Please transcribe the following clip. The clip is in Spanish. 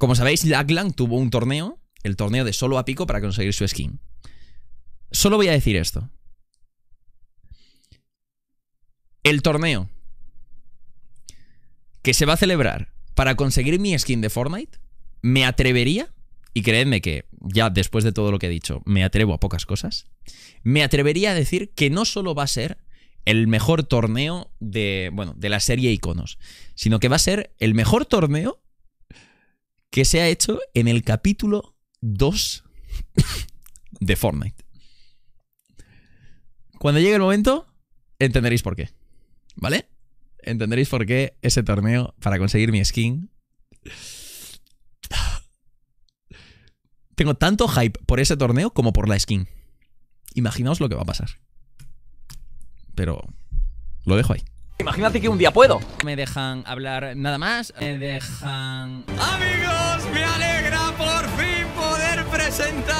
Como sabéis, Lackland tuvo un torneo, el torneo de solo a pico para conseguir su skin. Solo voy a decir esto. El torneo que se va a celebrar para conseguir mi skin de Fortnite, me atrevería, y creedme que ya después de todo lo que he dicho, me atrevo a pocas cosas, me atrevería a decir que no solo va a ser el mejor torneo de, bueno, de la serie Iconos, sino que va a ser el mejor torneo que se ha hecho en el capítulo 2 de Fortnite. Cuando llegue el momento, entenderéis por qué. ¿Vale? Entenderéis por qué ese torneo para conseguir mi skin. Tengo tanto hype por ese torneo como por la skin. Imaginaos lo que va a pasar. Pero lo dejo ahí. Imagínate que un día puedo. Me dejan hablar nada más. Me dejan... Amigos, me alegra por fin poder presentar